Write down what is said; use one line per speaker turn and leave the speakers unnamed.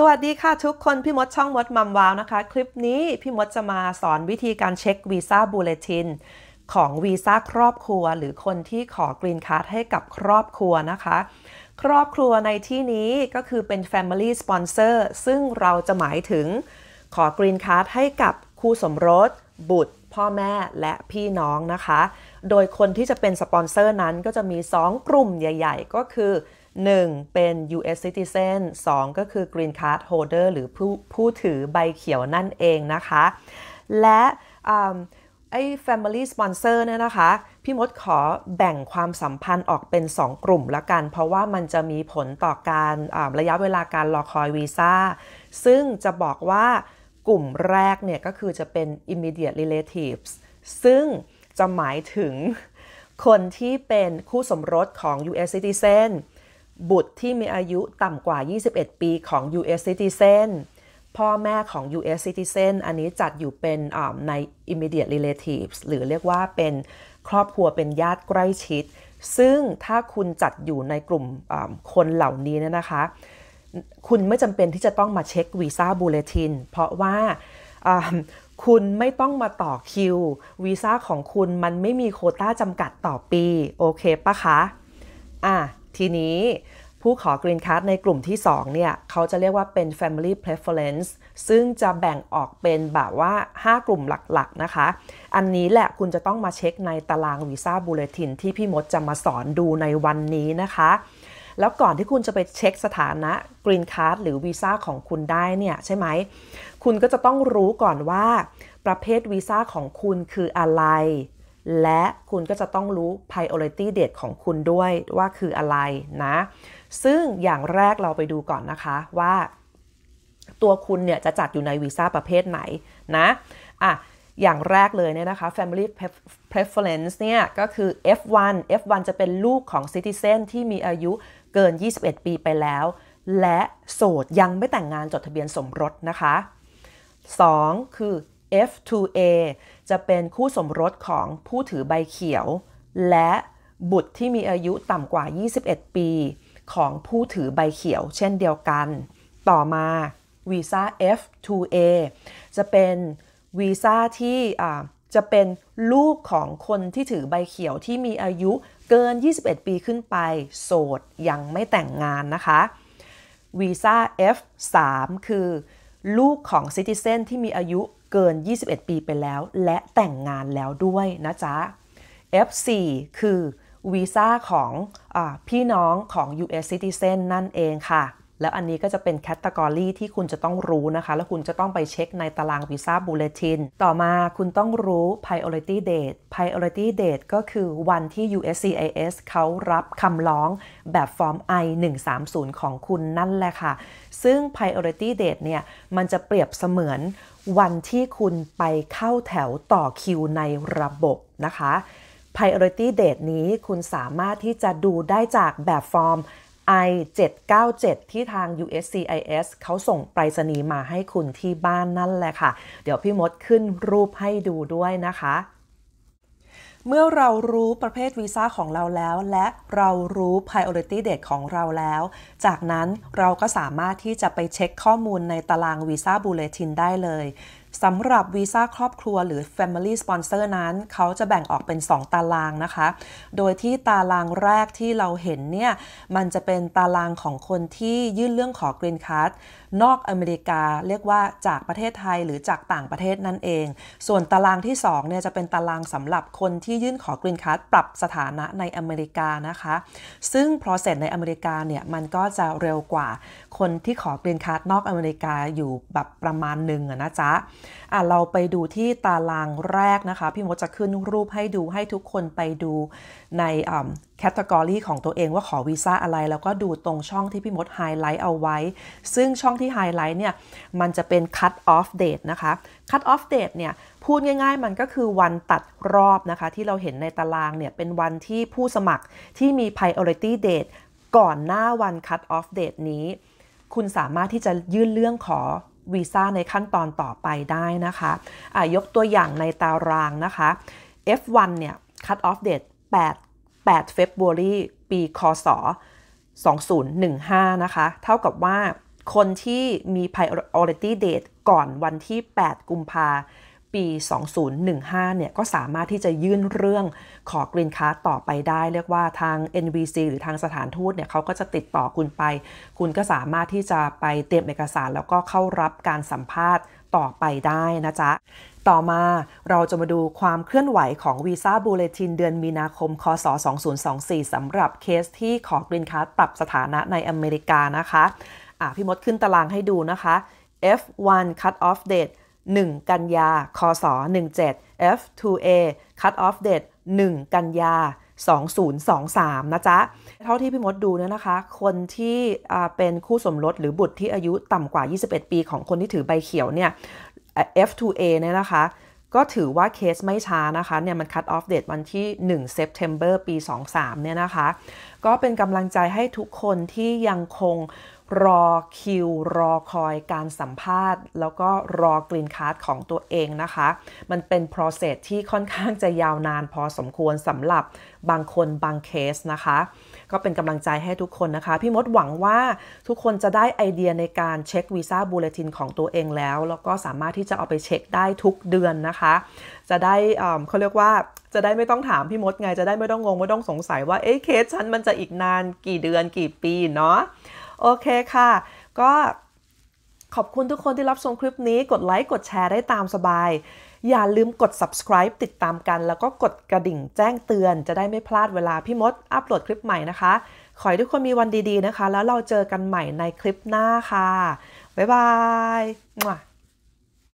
สวัสดีค่ะทุกคน พี่มดช่องมดมัมวาวนะคะ คลิปนี้พี่มดจะมาสอนวิธีการเช็ควีซ่าบูเลตินของวีซ่าครอบครัวหรือคนที่ขอกรีนค์ดให้กับครอบครัวนะคะ ครอบครัวในที่นี้ก็คือเป็น Family Sponsor ซึ่งเราจะหมายถึงขอกรีนค์ดให้กับคู่สมรส บุตร พ่อแม่และพี่น้องนะคะ โดยคนที่จะเป็นสปอนเซอร์นั้นก็จะมี 2 กลุ่มใหญ่ ๆ ก็คือ 1. เป็น U.S. citizen 2. ก็คือ Green Card Holder หรือผู้ผู้ถือใบเขียวนั่นเองนะคะ และไอ้ Family Sponsor เนี่ยนะคะ พี่มดขอแบ่งความสัมพันธ์ออกเป็น 2 กลุ่มละกัน เพราะว่ามันจะมีผลต่อการระยะเวลาการรอคอยวีซ่า ซึ่งจะบอกว่ากลุ่มแรกเนี่ยก็คือจะเป็น immediate relatives ซึ่งจะหมายถึงคนที่เป็นคู่สมรสของ U.S. citizen บุตรที่มีอายุต่ำกว่า 21 ปีของ U.S. citizen พ่อแม่ของ U.S. citizen อันนี้จัดอยู่เป็นใน immediate relatives หรือเรียกว่าเป็นครอบครัวเป็นญาติใกล้ชิด ซึ่งถ้าคุณจัดอยู่ในกลุ่มคนเหล่านี้นนะคะ คุณไม่จำเป็นที่จะต้องมาเช็ควีซ่าบูเลติน เพราะว่าคุณไม่ต้องมาต่อคิว วีซ่าของคุณมันไม่มีโคต้าจำกัดต่อปี โอเคปะคะอ่ะทีนี้ผู้ขอกรีนคัทในกลุ่มที่ 2 เนี่ย เขาจะเรียกว่าเป็น family preference ซึ่งจะแบ่งออกเป็นแบบว่า 5 กลุ่มหลักๆนะคะ อันนี้แหละคุณจะต้องมาเช็คในตารางวีซ่าบูเลติน ที่พี่มดจะมาสอนดูในวันนี้นะคะ แล้วก่อนที่คุณจะไปเช็คสถานะกรีนคัทหรือวีซ่าของคุณได้เนี่ยใช่ไหมคุณก็จะต้องรู้ก่อนว่าประเภทวีซ่าของคุณคืออะไรและคุณก็จะต้องรู้ priority date ของคุณด้วยว่าคืออะไรนะซึ่งอย่างแรกเราไปดูก่อนนะคะว่าตัวคุณเนี่ยจะจัดอยู่ในวีซ่าประเภทไหนนะอ่ะอย่างแรกเลยเนี่ยนะคะ family preference เนี่ยก็คือ F1 F1 จะเป็นลูกของ citizen ที่มีอายุเกิน 21 ปีไปแล้ว และโสดยังไม่แต่งงานจดทะเบียนสมรสนะคะ 2. คือ F2A จะเป็น คู่ สมรสของผู้ถือใบเขียว และบุตรที่มีอายุต่ำกว่า 21 ปี ของผู้ถือใบเขียว เช่นเดียวกันต่อมาวีซ่า F2A จะเป็นวีซ่าที่จะเป็นลูกของคนที่ถือใบเขียวที่มีอายุเกิน 21 ปีขึ้นไปโสดยัง ไม่แต่งงาน นะคะวีซ่า F3 คือลูกของซิติเซนที่มีอายุเกิน 21 ปีไปแล้วและแต่งงานแล้วด้วย นะ จ๊ะ F4 คือวีซ่า ของอพี่น้องของ US citizen นั่นเองค่ะแล้วอันนี้ก็จะเป็นแคตตากรีที่คุณจะต้องรู้นะคะ แล้วคุณจะต้องไปเช็คในตารางวีซ่าบูเลติน ต่อมาคุณต้องรู้ priority date priority date ก็คือวันที่ USCIS เขารับคำร้องแบบฟอร์ม I 130 ของคุณนั่นแหละค่ะ ซึ่ง priority date เนี่ย มันจะเปรียบเสมือนวันที่คุณไปเข้าแถวต่อคิวในระบบนะคะ priority date นี้คุณสามารถที่จะดูได้จากแบบฟอร์ม I 797ที่ทาง USCIS เขาส่งไปรษณีย์มาให้คุณที่บ้านนั่นแหละค่ะ เดี๋ยวพี่มดขึ้นรูปให้ดูด้วยนะคะ เมื่อเรารู้ประเภทวีซ่าของเราแล้ว และเรารู้ priority date ของเราแล้ว จากนั้นเราก็สามารถที่จะไปเช็คข้อมูลในตารางวีซ่าบูเลตินได้เลยสำหรับวีซ่าครอบครัวหรือ Family Sponsor นั้น เขาจะแบ่งออกเป็น 2 ตารางนะคะ โดยที่ตารางแรกที่เราเห็นเนี่ยมันจะเป็นตารางของคนที่ยื่นเรื่องขอ Green Card นอกอเมริกาเรียกว่าจากประเทศไทย หรือจากต่างประเทศนั่นเอง ส่วนตารางที่2เนี่ยจะเป็นตารางสำหรับคนที่ยื่นขอ Green Card ปรับสถานะในอเมริกานะคะ ซึ่ง process ในอเมริกาเนี่ยมันก็จะเร็วกว่าคนที่ขอ Green Card นอกอเมริกาอยู่แบบประมาณหนึ่งนะจ๊ะอ่ะเราไปดูที่ตารางแรกนะคะ พี่มดจะขึ้นรูปให้ดูให้ทุกคนไปดูในแคตตากรีของตัวเองว่าขอวีซ่าอะไร แล้วก็ดูตรงช่องที่พี่มดไฮไลท์เอาไว้ ซึ่งช่องที่ไฮไลท์เนี่ยมันจะเป็น cut off date นะคะ cut off date เนี่ย พูดง่ายๆมันก็คือวันตัดรอบนะคะ ที่เราเห็นในตารางเนี่ย เป็นวันที่ผู้สมัครที่มี priority date ก่อนหน้าวัน cut off date นี้ คุณสามารถที่จะยื่นเรื่องขอวีซ่าในขั้นตอนต่อไปได้นะคะะยกตัวอย่างในตารางนะคะ F1 เนี่ย cut off date 8 8 February ปีคศ2015 นะคะ เท่ากับว่าคนที่มี priority date ก่อนวันที่ 8 กุมภาพันธ์ปี 2015 เนี่ยก็สามารถที่จะยื่นเรื่องขอกรีนคาร์ดต่อไปได้ เรียกว่าทาง NVC หรือทางสถานทูตเนี่ยเขาก็จะติดต่อคุณไป คุณก็สามารถที่จะไปเตรียมเอกสาร แล้วก็เข้ารับการสัมภาษณ์ต่อไปได้นะจ๊ะ ต่อมาเราจะมาดูความเคลื่อนไหวของวีซ่าบูเลตินเดือนมีนาคมคศ 2024สำหรับเคสที่ขอกรีนคาร์ดปรับสถานะในอเมริกานะคะอ่ะพี่มดขึ้นตารางให้ดูนะคะ F1 cut off date 1 กันยาคศ17 F2A cut off date 1กันยา 2023นะจ๊ะ เท่าที่พี่มดดูเนี่ยนะคะ คนที่เป็นคู่สมรสหรือบุตรที่อายุต่ำกว่า 21 ปีของคนที่ถือใบเขียวเนี่ย F2A เนี่ยนะคะ ก็ถือว่าเคสไม่ช้านะคะ เนี่ยมันคัตออฟเด e วันที่ 1 September ปี 23เนี่ยนะคะ ก็เป็นกำลังใจให้ทุกคนที่ยังคงรอคิวรอคอยการสัมภาษณ์แล้วก็รอกรีนคัทของตัวเองนะคะ มันเป็น process ที่ค่อนข้างจะยาวนานพอสมควรสำหรับบางคนบางเคสนะคะ ก็เป็นกำลังใจให้ทุกคนนะคะ พี่มดหวังว่าทุกคนจะได้ไอเดียในการเช็ควีซ่าบูเลตินของตัวเองแล้ว แล้วก็สามารถที่จะเอาไปเช็คได้ทุกเดือนนะคะ จะได้เขาเรียกว่าจะได้ไม่ต้องถามพี่มดไงจะได้ไม่ต้องงงไม่ต้องสงสัยว่าเอ๊ะเคสฉันมันจะอีกนานกี่เดือนกี่ปีเนาะโอเคค่ะ ก็ขอบคุณทุกคนที่รับชมคลิปนี้ กดไลค์ กดแชร์ได้ตามสบาย อย่าลืมกด subscribe ติดตามกัน แล้วก็กดกระดิ่งแจ้งเตือน จะได้ไม่พลาดเวลา พี่มด อัปโหลดคลิปใหม่นะคะ ขอให้ทุกคนมีวันดีๆนะคะ แล้วเราเจอกันใหม่ในคลิปหน้าค่ะ บ๊ายบาย